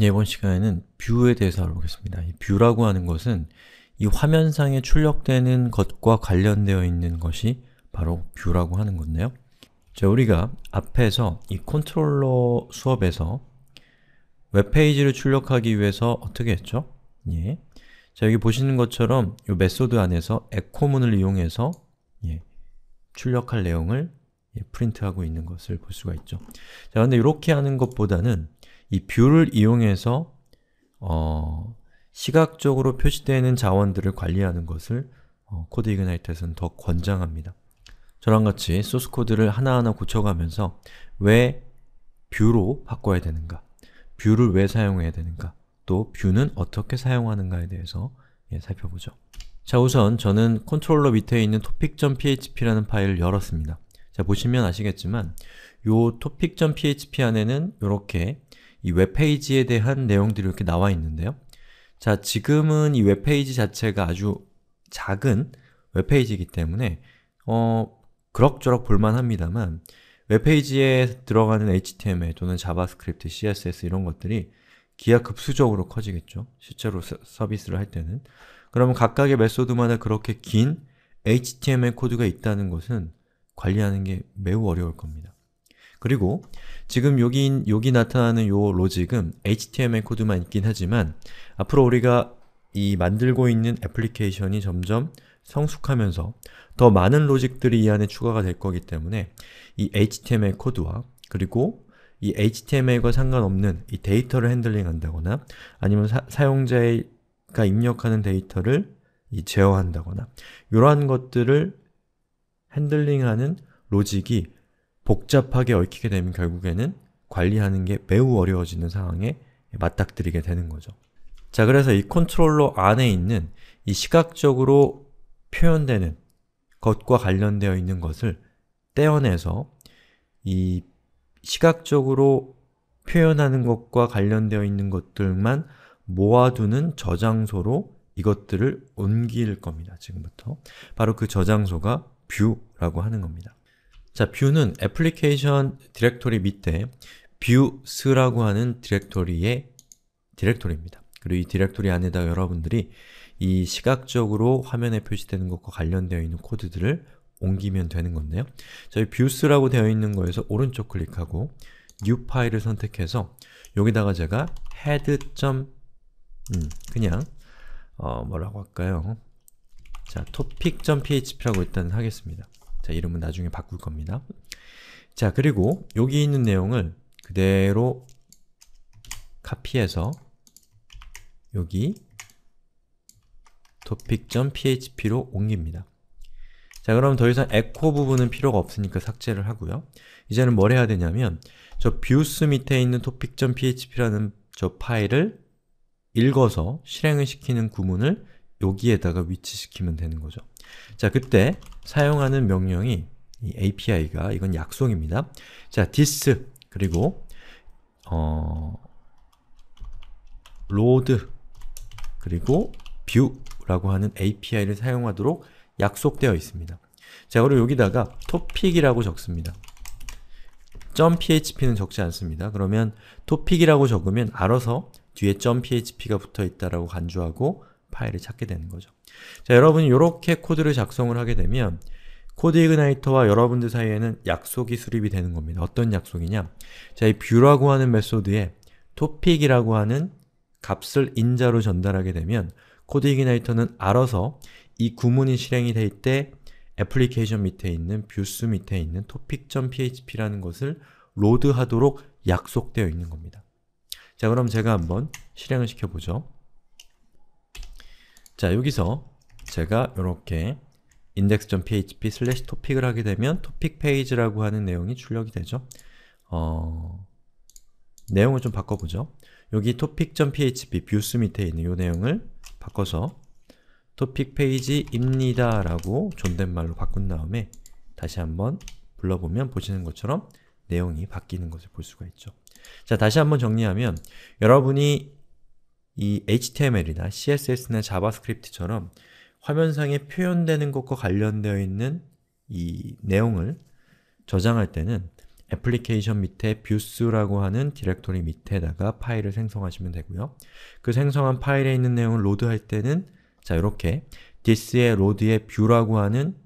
이번 네 시간에는 뷰에 대해서 알아보겠습니다. 이 뷰라고 하는 것은 이 화면상에 출력되는 것과 관련되어 있는 것이 바로 뷰라고 하는 건데요. 자, 우리가 앞에서 이 컨트롤러 수업에서 웹페이지를 출력하기 위해서 어떻게 했죠? 예. 자, 여기 보시는 것처럼 이 메소드 안에서 에코문을 이용해서 예, 출력할 내용을 예, 프린트하고 있는 것을 볼 수가 있죠. 자, 근데 이렇게 하는 것보다는 이 뷰를 이용해서 어, 시각적으로 표시되는 자원들을 관리하는 것을 어, 코드 이그나이트에서는 더 권장합니다. 저랑 같이 소스 코드를 하나하나 고쳐가면서 왜 뷰로 바꿔야 되는가, 뷰를 왜 사용해야 되는가, 또 뷰는 어떻게 사용하는가에 대해서 예, 살펴보죠. 자 우선 저는 컨트롤러 밑에 있는 topic.php라는 파일을 열었습니다. 자 보시면 아시겠지만 요 topic.php 안에는 이렇게 이 웹페이지에 대한 내용들이 이렇게 나와 있는데요. 자, 지금은 이 웹페이지 자체가 아주 작은 웹페이지이기 때문에 어, 그럭저럭 볼만합니다만 웹페이지에 들어가는 HTML 또는 자바스크립트, CSS 이런 것들이 기하급수적으로 커지겠죠. 실제로 서, 비스를할 때는 그러면 각각의 메소드마다 그렇게 긴 HTML 코드가 있다는 것은 관리하는 게 매우 어려울 겁니다. 그리고 지금 여기, 여기 나타나는 요 로직은 HTML 코드만 있긴 하지만 앞으로 우리가 이 만들고 있는 애플리케이션이 점점 성숙하면서 더 많은 로직들이 이 안에 추가가 될 거기 때문에 이 HTML 코드와 그리고 이 HTML과 상관없는 이 데이터를 핸들링한다거나 아니면 사, 용자가 입력하는 데이터를 이 제어한다거나 이러한 것들을 핸들링하는 로직이 복잡하게 얽히게 되면 결국에는 관리하는 게 매우 어려워지는 상황에 맞닥뜨리게 되는 거죠. 자, 그래서 이 컨트롤러 안에 있는 이 시각적으로 표현되는 것과 관련되어 있는 것을 떼어내서 이 시각적으로 표현하는 것과 관련되어 있는 것들만 모아두는 저장소로 이것들을 옮길 겁니다, 지금부터. 바로 그 저장소가 뷰라고 하는 겁니다. 자, 뷰는 애플리케이션 디렉토리 밑에 뷰스라고 하는 디렉토리의 디렉토리입니다. 그리고 이 디렉토리 안에다 여러분들이 이 시각적으로 화면에 표시되는 것과 관련되어 있는 코드들을 옮기면 되는 건데요. 저희 뷰스라고 되어 있는 거에서 오른쪽 클릭하고 new 파일을 선택해서 여기다가 제가 head. 음, 그냥 어, 뭐라고 할까요? 자, topic.php라고 일단 하겠습니다. 자, 이름은 나중에 바꿀 겁니다. 자, 그리고 여기 있는 내용을 그대로 카피해서 여기 topic.php로 옮깁니다. 자, 그럼 더 이상 echo 부분은 필요가 없으니까 삭제를 하고요. 이제는 뭘 해야 되냐면 저 views 밑에 있는 topic.php라는 저 파일을 읽어서 실행을 시키는 구문을 여기에다가 위치시키면 되는 거죠. 자, 그때 사용하는 명령이 API가 이건 약속입니다. 자, this 그리고 어 load 그리고 view라고 하는 API를 사용하도록 약속되어 있습니다. 자, 그리고 여기다가 topic이라고 적습니다. .php는 적지 않습니다. 그러면 topic이라고 적으면 알아서 뒤에 .php가 붙어있다라고 간주하고 파일을 찾게 되는 거죠. 자, 여러분이 이렇게 코드를 작성을 하게 되면 코드 이그나이터와 여러분들 사이에는 약속이 수립이 되는 겁니다. 어떤 약속이냐? 자, 이 뷰라고 하는 메소드에 topic이라고 하는 값을 인자로 전달하게 되면 코드 이그나이터는 알아서 이 구문이 실행이 될 때 애플리케이션 밑에 있는 뷰스 밑에 있는 topic.php라는 것을 로드하도록 약속되어 있는 겁니다. 자, 그럼 제가 한번 실행을 시켜보죠. 자, 여기서 제가 이렇게 index.php slash topic을 하게 되면 topic page라고 하는 내용이 출력이 되죠. 어... 내용을 좀 바꿔보죠. 여기 topic.php 뷰스 밑에 있는 이 내용을 바꿔서 topic page입니다 라고 존댓말로 바꾼 다음에 다시 한번 불러보면 보시는 것처럼 내용이 바뀌는 것을 볼 수가 있죠. 자, 다시 한번 정리하면 여러분이 이 HTML이나 CSS나 자바스크립트처럼 화면상에 표현되는 것과 관련되어 있는 이 내용을 저장할 때는 애플리케이션 밑에 뷰스라고 하는 디렉토리 밑에다가 파일을 생성하시면 되고요. 그 생성한 파일에 있는 내용을 로드할 때는 자, 이렇게 this의 로드의 뷰라고 하는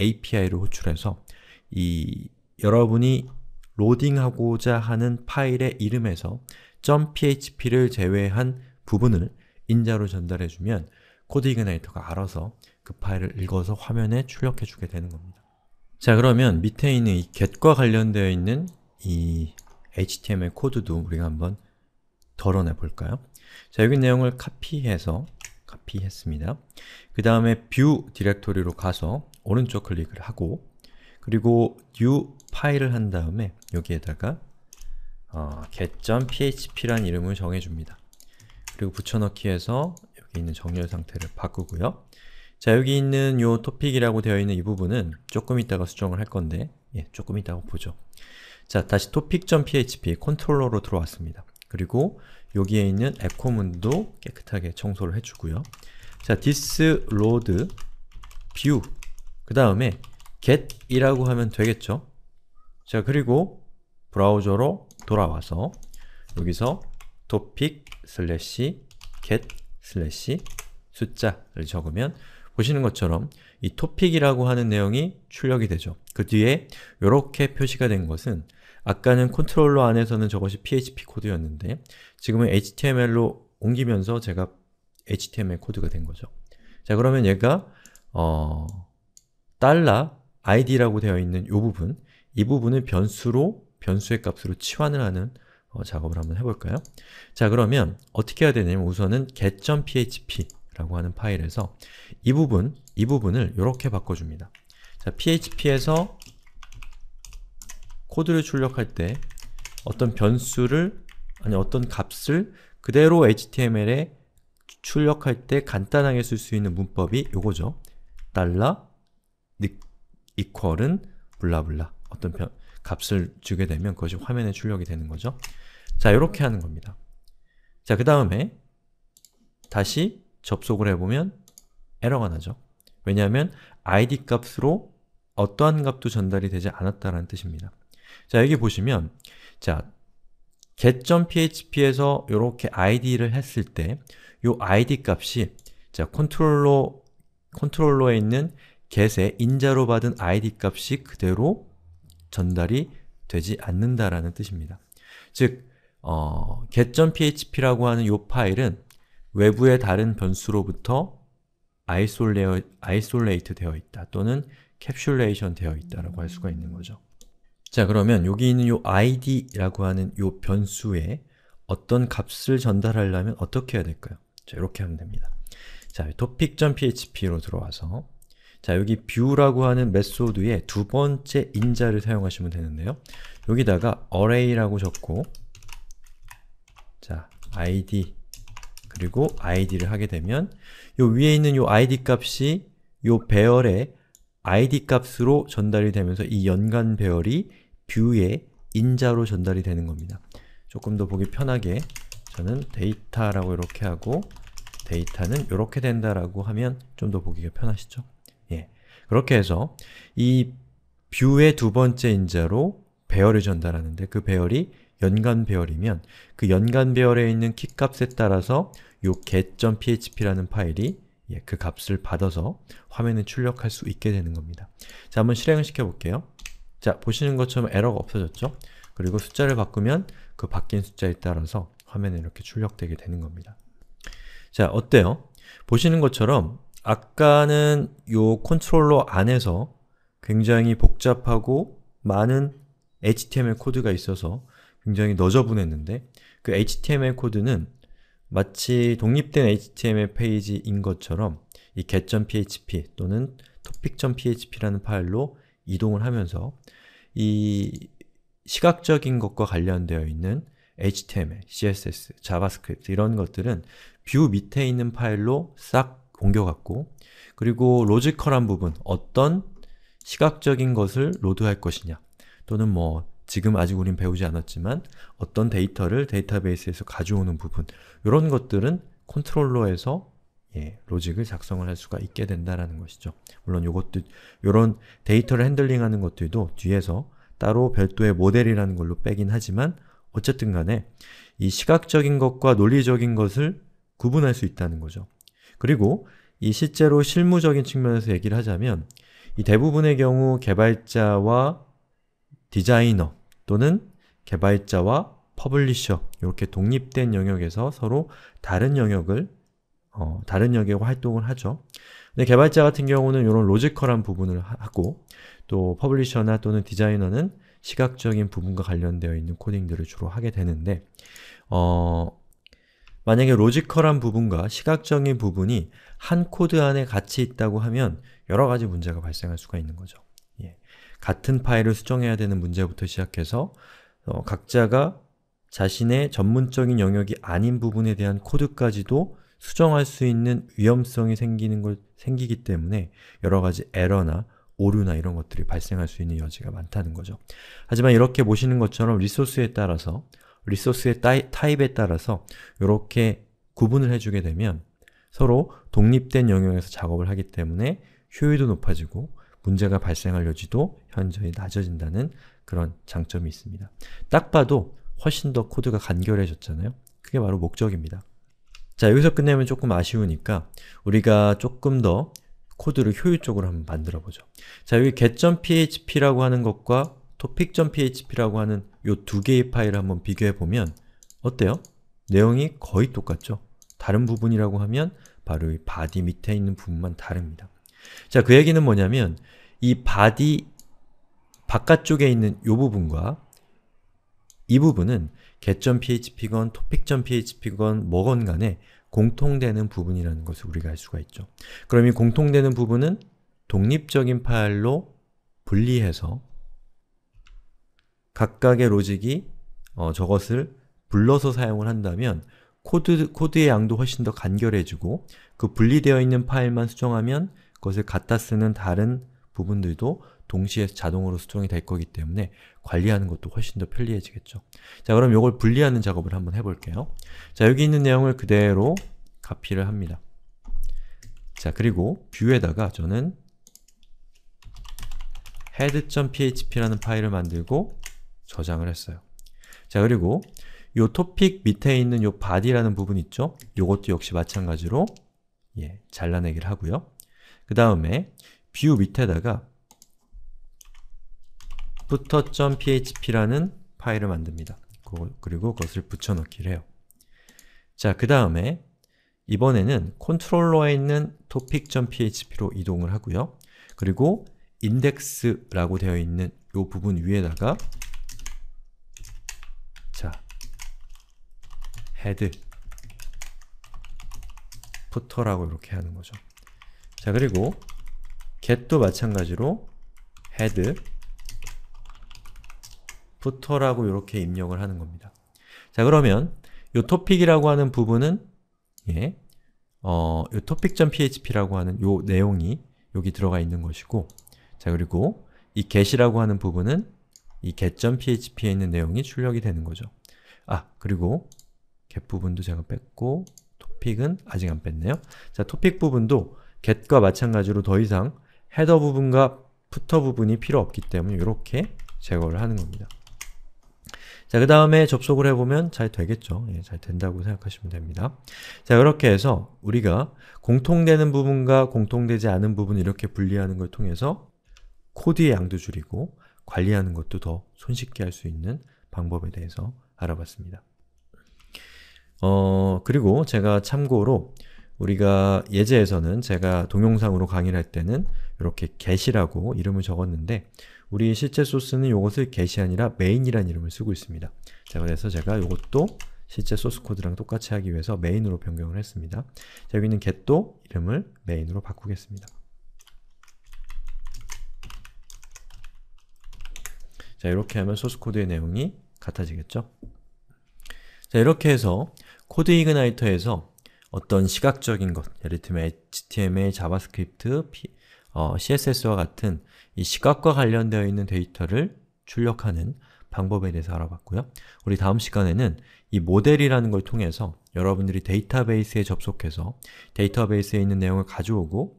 API를 호출해서 이 여러분이 로딩하고자 하는 파일의 이름에서 .php를 제외한 부분을 인자로 전달해주면 코드 이그나이터가 알아서 그 파일을 읽어서 화면에 출력해주게 되는 겁니다. 자 그러면 밑에 있는 이 get과 관련되어 있는 이 HTML 코드도 우리가 한번 덜어내 볼까요? 자 여기 내용을 카피해서 카피했습니다. 그 다음에 뷰 디렉토리로 가서 오른쪽 클릭을 하고 그리고 new 파일을 한 다음에 여기에다가 어, get.php란 이름을 정해줍니다. 그리고 붙여넣기에서 여기 있는 정렬 상태를 바꾸고요. 자, 여기 있는 요 토픽이라고 되어 있는 이 부분은 조금 이따가 수정을 할 건데 예, 조금 이따가 보죠. 자, 다시 topic.php 컨트롤러로 들어왔습니다. 그리고 여기에 있는 에코 문도 깨끗하게 청소를 해주고요. 자, disload view 그 다음에 get이라고 하면 되겠죠? 자, 그리고 브라우저로 돌아와서 여기서 topic 슬래시 get 슬래시 숫자를 적으면 보시는 것처럼 이 t o p i c 이라고 하는 내용이 출력이 되죠. 그 뒤에 이렇게 표시가 된 것은 아까는 컨트롤러 안에서는 저것이 PHP 코드였는데 지금은 HTML로 옮기면서 제가 HTML 코드가 된 거죠. 자 그러면 얘가 어... 달러 id라고 되어 있는 이 부분 이 부분을 변수로 변수의 값으로 치환을 하는 어, 작업을 한번 해볼까요? 자 그러면 어떻게 해야 되냐면 우선은 get.php라고 하는 파일에서 이 부분, 이 부분을 이렇게 바꿔줍니다. 자 php에서 코드를 출력할 때 어떤 변수를, 아니 어떤 값을 그대로 HTML에 출력할 때 간단하게 쓸 수 있는 문법이 요거죠. 달러 이퀄은 블라블라 어떤 변, 값을 주게 되면 그것이 화면에 출력이 되는 거죠. 자, 이렇게 하는 겁니다. 자, 그 다음에 다시 접속을 해보면 에러가 나죠. 왜냐하면 id 값으로 어떠한 값도 전달이 되지 않았다는 뜻입니다. 자, 여기 보시면 자, get.php에서 이렇게 id를 했을 때 이 id 값이 자, 컨트롤러 컨트롤러에 있는 get의 인자로 받은 id 값이 그대로 전달이 되지 않는다라는 뜻입니다. 즉, 어, get.php라고 하는 이 파일은 외부의 다른 변수로부터 아이솔레어, 아이트 되어 있다 또는 캡슐레이션 되어 있다라고 할 수가 있는 거죠. 자 그러면 여기 있는 이 id라고 하는 이 변수에 어떤 값을 전달하려면 어떻게 해야 될까요? 자 이렇게 하면 됩니다. 자 topic.php로 들어와서 자 여기 view라고 하는 메소드의 두 번째 인자를 사용하시면 되는데요. 여기다가 array라고 적고 자, id 그리고 id를 하게 되면 요 위에 있는 요 id 값이 요 배열의 id 값으로 전달이 되면서 이 연간 배열이 뷰의 인자로 전달이 되는 겁니다. 조금 더 보기 편하게 저는 데이터라고 이렇게 하고 데이터는 이렇게 된다라고 하면 좀 더 보기가 편하시죠? 예. 그렇게 해서 이 뷰의 두 번째 인자로 배열을 전달하는데 그 배열이 연간 배열이면 그 연간 배열에 있는 키값에 따라서 요 get.php라는 파일이 예, 그 값을 받아서 화면에 출력할 수 있게 되는 겁니다. 자, 한번 실행을 시켜볼게요. 자, 보시는 것처럼 에러가 없어졌죠? 그리고 숫자를 바꾸면 그 바뀐 숫자에 따라서 화면에 이렇게 출력되게 되는 겁니다. 자, 어때요? 보시는 것처럼 아까는 요 컨트롤러 안에서 굉장히 복잡하고 많은 HTML 코드가 있어서 굉장히 너저분했는데 그 HTML 코드는 마치 독립된 HTML 페이지인 것처럼 이 get.php 또는 topic.php라는 파일로 이동을 하면서 이 시각적인 것과 관련되어 있는 HTML, CSS, JavaScript 이런 것들은 뷰 밑에 있는 파일로 싹 옮겨갔고 그리고 로지컬한 부분, 어떤 시각적인 것을 로드할 것이냐 또는 뭐 지금 아직 우린 배우지 않았지만 어떤 데이터를 데이터베이스에서 가져오는 부분 이런 것들은 컨트롤러에서 예, 로직을 작성을 할 수가 있게 된다라는 것이죠. 물론 요것도 요런 데이터를 핸들링하는 것들도 뒤에서 따로 별도의 모델이라는 걸로 빼긴 하지만 어쨌든 간에 이 시각적인 것과 논리적인 것을 구분할 수 있다는 거죠. 그리고 이 실제로 실무적인 측면에서 얘기를 하자면 이 대부분의 경우 개발자와 디자이너 또는 개발자와 퍼블리셔 이렇게 독립된 영역에서 서로 다른 영역을 어, 다른 영역의 활동을 하죠. 근데 개발자 같은 경우는 이런 로지컬한 부분을 하고 또 퍼블리셔나 또는 디자이너는 시각적인 부분과 관련되어 있는 코딩들을 주로 하게 되는데 어, 만약에 로지컬한 부분과 시각적인 부분이 한 코드 안에 같이 있다고 하면 여러 가지 문제가 발생할 수가 있는 거죠. 같은 파일을 수정해야 되는 문제부터 시작해서 어, 각자가 자신의 전문적인 영역이 아닌 부분에 대한 코드까지도 수정할 수 있는 위험성이 생기는 걸 생기기 때문에 여러 가지 에러나 오류나 이런 것들이 발생할 수 있는 여지가 많다는 거죠. 하지만 이렇게 보시는 것처럼 리소스에 따라서 리소스의 타입, 타입에 따라서 이렇게 구분을 해주게 되면 서로 독립된 영역에서 작업을 하기 때문에 효율도 높아지고 문제가 발생할 여지도 현저히 낮아진다는 그런 장점이 있습니다. 딱 봐도 훨씬 더 코드가 간결해졌잖아요? 그게 바로 목적입니다. 자, 여기서 끝내면 조금 아쉬우니까 우리가 조금 더 코드를 효율적으로 한번 만들어 보죠. 자, 여기 get.php라고 하는 것과 topic.php라고 하는 이 두 개의 파일을 한번 비교해 보면 어때요? 내용이 거의 똑같죠? 다른 부분이라고 하면 바로 이 바디 밑에 있는 부분만 다릅니다. 자, 그 얘기는 뭐냐면 이 바디 바깥쪽에 있는 이 부분과 이 부분은 get.php건 topic.php건 뭐건 간에 공통되는 부분이라는 것을 우리가 알 수가 있죠. 그럼 이 공통되는 부분은 독립적인 파일로 분리해서 각각의 로직이 어, 저것을 불러서 사용을 한다면 코드, 코드의 양도 훨씬 더 간결해지고 그 분리되어 있는 파일만 수정하면 그것을 갖다 쓰는 다른 부분들도 동시에 자동으로 수정이 될 거기 때문에 관리하는 것도 훨씬 더 편리해지겠죠. 자, 그럼 이걸 분리하는 작업을 한번 해볼게요. 자, 여기 있는 내용을 그대로 카피를 합니다. 자, 그리고 뷰에다가 저는 head.php라는 파일을 만들고 저장을 했어요. 자, 그리고 요 토픽 밑에 있는 요 body라는 부분 있죠? 요것도 역시 마찬가지로 예, 잘라내기를 하고요. 그 다음에 뷰 밑에다가 footer.php라는 파일을 만듭니다. 그리고 그것을 붙여넣기를 해요. 자, 그 다음에 이번에는 컨트롤러에 있는 topic.php로 이동을 하고요. 그리고 index라고 되어 있는 이 부분 위에다가 자, head, footer라고 이렇게 하는 거죠. 자 그리고 get도 마찬가지로 head f o o t e r 라고 이렇게 입력을 하는 겁니다. 자 그러면 요 topic이라고 하는 부분은 예, 어, 요 topic.php라고 하는 요 내용이 여기 들어가 있는 것이고 자 그리고 이 get이라고 하는 부분은 이 get.php에 있는 내용이 출력이 되는 거죠. 아, 그리고 get 부분도 제가 뺐고 topic은 아직 안 뺐네요. 자, topic 부분도 get과 마찬가지로 더 이상 헤더 부분과 푸터 부분이 필요 없기 때문에 이렇게 제거를 하는 겁니다. 자, 그 다음에 접속을 해보면 잘 되겠죠. 예, 잘 된다고 생각하시면 됩니다. 자, 이렇게 해서 우리가 공통되는 부분과 공통되지 않은 부분 이렇게 분리하는 걸 통해서 코드의 양도 줄이고 관리하는 것도 더 손쉽게 할 수 있는 방법에 대해서 알아봤습니다. 어, 그리고 제가 참고로 우리가 예제에서는 제가 동영상으로 강의를 할 때는 이렇게 get이라고 이름을 적었는데 우리 실제 소스는 이것을 get이 아니라 main이라는 이름을 쓰고 있습니다. 자, 그래서 제가 이것도 실제 소스 코드랑 똑같이 하기 위해서 메인으로 변경을 했습니다. 자, 여기 있는 get도 이름을 메인으로 바꾸겠습니다. 자, 이렇게 하면 소스 코드의 내용이 같아지겠죠? 자, 이렇게 해서 코드 이그나이터에서 어떤 시각적인 것, 예를 들면 HTML, 자바스크립트, 어, CSS와 같은 이 시각과 관련되어 있는 데이터를 출력하는 방법에 대해서 알아봤고요. 우리 다음 시간에는 이 모델이라는 걸 통해서 여러분들이 데이터베이스에 접속해서 데이터베이스에 있는 내용을 가져오고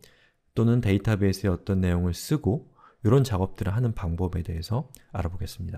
또는 데이터베이스에 어떤 내용을 쓰고 이런 작업들을 하는 방법에 대해서 알아보겠습니다.